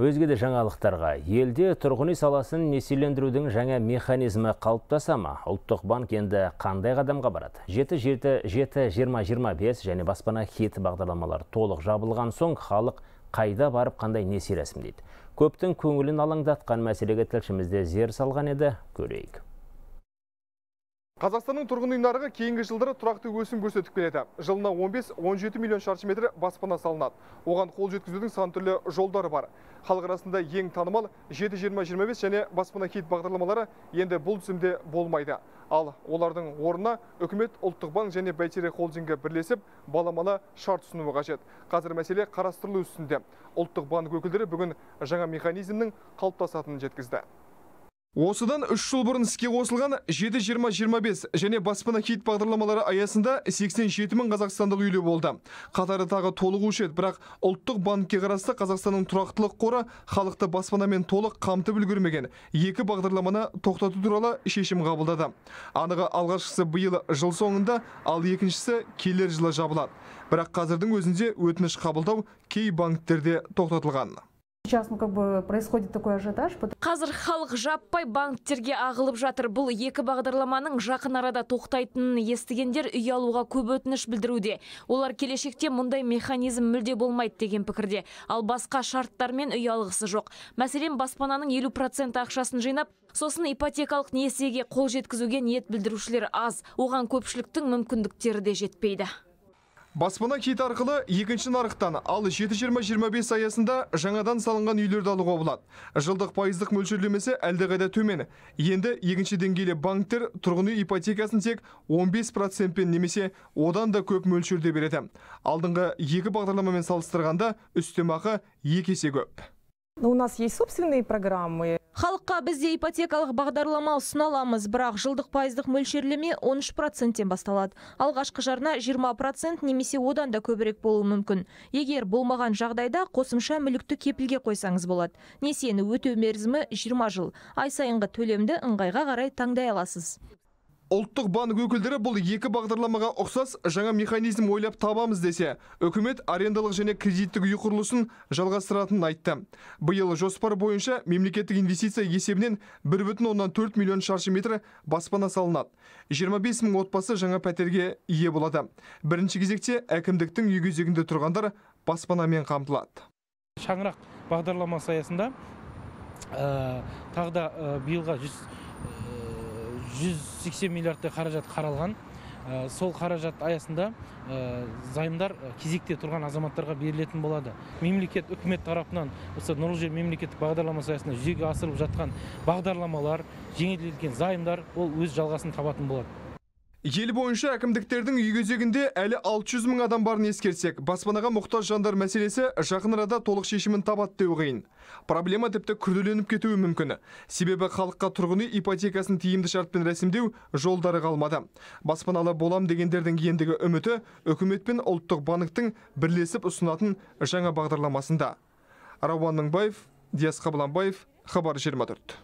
өзге де жаңалықтарға елде тұрғын саласын несиелендірудің жаңа механизмі қалыптаса ма ұлттық банк енді қандай қадамға барады жеті жеті жеті жиырма жиырма бес және баспана хит бағдарламалары толық жабылған соң халық қайда барып қандай несие рәсімдейді көптің көңілін алаңдатқан мәселеге тілшімізде зер салған еді көрейік Қазақстанның тұрғын үй нарығы кейінгі жылдары тұрақты өсім көрсетіп келеді. Жылына 15-17 миллион шаршы метр баспана салынады. Оған қол жеткізудің сан түрлі жолдары бар. Халық арасында ең танымал 7-20-25 және баспана кит бағдарламалары енді бұл тізімде болмайды. Ал олардың орнына үкімет ұлттық банк және бәйтерек холдингі бірлесіп баламалы шарт ұсынуы қажет. Қазір мәселе қарастырылу үстінде. Ұлттық банк өкілдері бүгін жаңа механизмнің қалыптасатынын жеткізді. Осыдан үш жыл бұрын іске қосылған 7-20-25 және баспана хит бағдарламалары аясында 87 мың қазақстандық үйлі болды. Қатары тағы толығушы еді, бірақ ұлттық банкке қарасты Қазақстанның тұрақтылық қоры халықты баспанамен толық қамтып үлгермеген. Екі бағдарламаны тоқтату туралы шешім қабылдады. Анығы алғашқысы биыл жыл соңында, ал екіншісі келер жылы жабылады. Бірақ қазірдің өзінде өтініш қабылдау кей банктерде тоқтатылған. Сейчас ну, как бы происходит такой ажиотаж. Қазір халық жаппай банктерге ағылып жатыр. Бұл екі бағдарламаның жақын арада тоқтайтынын естігендер үй алуға көп өтініш білдіруде. Олар келешекте мұндай механизм мүлде болмайды деген пікірде. Ал басқа шарттармен үй алғысы жоқ. Мәселен, баспананың 50% ақшасын жинап, сосын ипотекалық несиеге қол жеткізуге ниет білдірушілер аз. Оған көпшіліктің мүмкіндіктері де жетпейді баспана кит арқылы екінші нарықтан ал жеті жиырма жиырма аясында жаңадан салынған үйлерді алуға болады жылдық пайыздық мөлшерлемесі әлдеқайда төмен енді екінші деңгейлі банктер тұрғын үй ипотекасын тек 15 процентпен немесе одан да көп мөлшерде береді алдыңғы екі бағдарламамен салыстырғанда үстемақы екі есе көп Но у нас есть собственные программы. Халыққа бізде ипотекалық бағдарлама аламыз, бірақ жылдық пайыздық мөлшерлеме 13 проценттен басталады. Алғашқы жарна 20 процент немесе одан да көбірек болуы мүмкін. Егер болмаған жағдайда қосымша мүлікті кепілге қойсаңыз болады. Несиені өтеу мерзімі 20 жыл. Ай сайынғы төлемді ыңғайға қарай таңдай аласыз ұлттық банк өкілдері бұл екі бағдарламаға ұқсас жаңа механизм ойлап табамыз десе үкімет арендалық және кредиттік үй құрылысын жалғастыратынын айтты биыл жоспар бойынша мемлекеттік инвестиция есебінен бір бүтін оннан төрт миллион шаршы метр баспана салынады жиырма бес мың отбасы жаңа пәтерге ие болады бірінші кезекте әкімдіктің үй тұрғандар баспанамен қамтылады шаңырақ бағдарламасы аясында ә, тағы да ә, биылға жүз 180 миллиардтай қаражат қаралған э, сол қаражат аясында э, займдар э, кезекте тұрған азаматтарға берілетін болады мемлекет үкімет тарапынан осы нұрлы жер мемлекеттік бағдарламасы аясында жүзеге асырылып жатқан бағдарламалар жеңілдетілген займдар ол өз жалғасын табатын болады ел бойынша әкімдіктердің үй кезегінде әлі 600 мың адам барын ескерсек баспанаға мұқтаж жандар мәселесі жақын арада толық шешімін табады деу қиын проблема тіпті күрделеніп кетуі мүмкін себебі халыққа тұрғын үй ипотекасын тиімді шартпен рәсімдеу жолдары қалмады баспаналы болам дегендердің ендігі үміті үкімет пен ұлттық банктің бірлесіп ұсынатын жаңа бағдарламасында рауан мыңбаев диас қабыланбаев хабар 24